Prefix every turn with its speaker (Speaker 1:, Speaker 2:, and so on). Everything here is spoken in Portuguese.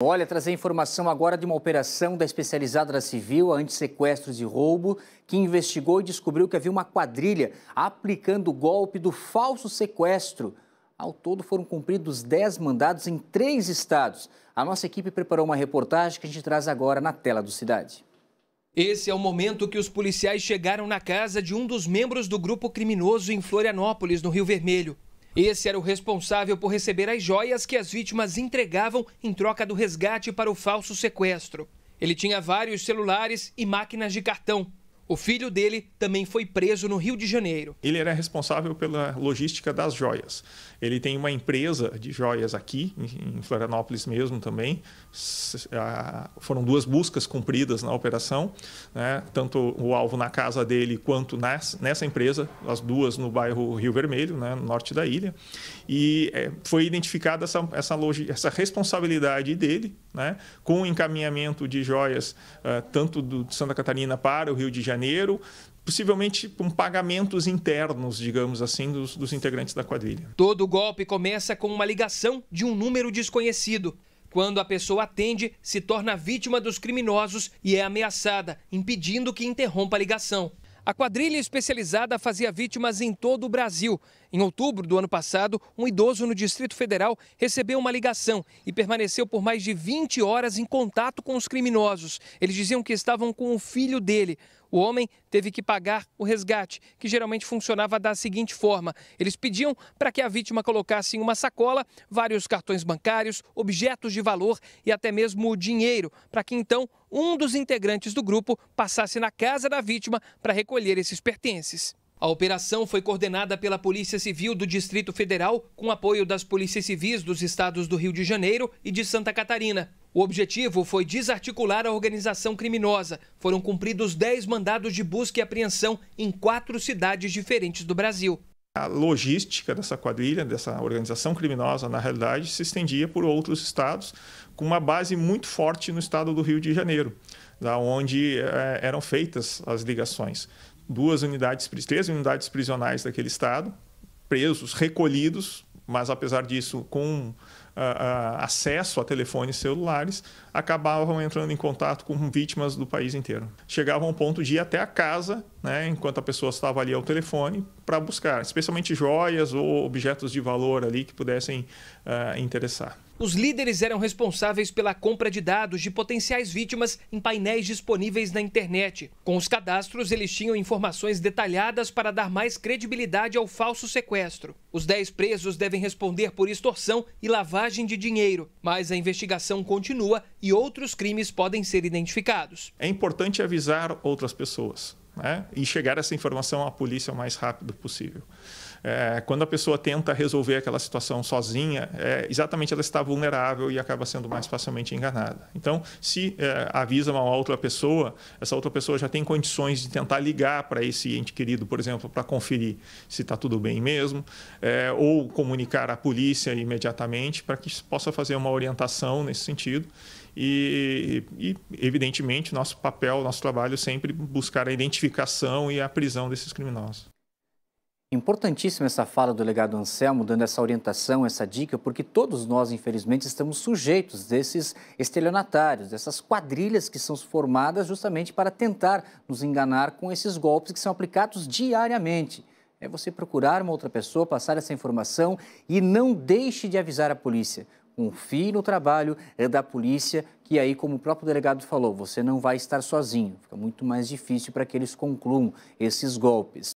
Speaker 1: Olha, trazer informação agora de uma operação da especializada da civil, anti-sequestros e roubo, que investigou e descobriu que havia uma quadrilha aplicando o golpe do falso sequestro. Ao todo foram cumpridos 10 mandados em três estados. A nossa equipe preparou uma reportagem que a gente traz agora na tela do Cidade.
Speaker 2: Esse é o momento que os policiais chegaram na casa de um dos membros do grupo criminoso em Florianópolis, no Rio Vermelho. Esse era o responsável por receber as joias que as vítimas entregavam em troca do resgate para o falso sequestro. Ele tinha vários celulares e máquinas de cartão. O filho dele também foi preso no Rio de Janeiro.
Speaker 3: Ele era responsável pela logística das joias. Ele tem uma empresa de joias aqui, em Florianópolis mesmo também. Foram duas buscas cumpridas na operação, né? tanto o alvo na casa dele quanto nessa empresa, as duas no bairro Rio Vermelho, né? no norte da ilha. E é, foi identificada essa, essa, essa responsabilidade dele né? com o encaminhamento de joias ah, tanto do, de Santa Catarina para o Rio de Janeiro janeiro, possivelmente com pagamentos internos, digamos assim, dos, dos integrantes da quadrilha.
Speaker 2: Todo golpe começa com uma ligação de um número desconhecido. Quando a pessoa atende, se torna vítima dos criminosos e é ameaçada, impedindo que interrompa a ligação. A quadrilha especializada fazia vítimas em todo o Brasil. Em outubro do ano passado, um idoso no Distrito Federal recebeu uma ligação e permaneceu por mais de 20 horas em contato com os criminosos. Eles diziam que estavam com o filho dele. O homem teve que pagar o resgate, que geralmente funcionava da seguinte forma: eles pediam para que a vítima colocasse em uma sacola vários cartões bancários, objetos de valor e até mesmo dinheiro, para que então um dos integrantes do grupo passasse na casa da vítima para recolher esses pertences. A operação foi coordenada pela Polícia Civil do Distrito Federal, com apoio das Polícias Civis dos estados do Rio de Janeiro e de Santa Catarina. O objetivo foi desarticular a organização criminosa. Foram cumpridos 10 mandados de busca e apreensão em quatro cidades diferentes do Brasil a logística dessa
Speaker 3: quadrilha, dessa organização criminosa, na realidade, se estendia por outros estados, com uma base muito forte no estado do Rio de Janeiro, da onde é, eram feitas as ligações. Duas unidades, três unidades prisionais daquele estado, presos, recolhidos, mas apesar disso, com acesso a telefones celulares, acabavam entrando em contato com vítimas do país inteiro. Chegavam ao ponto de ir até a casa, né, enquanto a pessoa estava ali ao telefone, para buscar, especialmente joias ou objetos de valor ali que pudessem uh, interessar.
Speaker 2: Os líderes eram responsáveis pela compra de dados de potenciais vítimas em painéis disponíveis na internet. Com os cadastros, eles tinham informações detalhadas para dar mais credibilidade ao falso sequestro. Os 10 presos devem responder por extorsão e lavagem lavagem de dinheiro, mas a investigação continua e outros crimes podem ser identificados. É importante avisar outras pessoas
Speaker 3: né? e chegar essa informação à polícia o mais rápido possível. É, quando a pessoa tenta resolver aquela situação sozinha, é, exatamente ela está vulnerável e acaba sendo mais facilmente enganada. Então, se é, avisa uma outra pessoa, essa outra pessoa já tem condições de tentar ligar para esse ente querido, por exemplo, para conferir se está tudo bem mesmo, é, ou comunicar à polícia imediatamente para que possa fazer uma orientação nesse sentido. E, e, evidentemente, nosso papel, nosso trabalho é sempre buscar identificar identificação e a prisão desses criminosos.
Speaker 1: Importantíssima essa fala do legado Anselmo, dando essa orientação, essa dica, porque todos nós, infelizmente, estamos sujeitos desses estelionatários, dessas quadrilhas que são formadas justamente para tentar nos enganar com esses golpes que são aplicados diariamente. É você procurar uma outra pessoa, passar essa informação e não deixe de avisar a polícia confie no trabalho é da polícia, que aí, como o próprio delegado falou, você não vai estar sozinho. Fica muito mais difícil para que eles concluam esses golpes.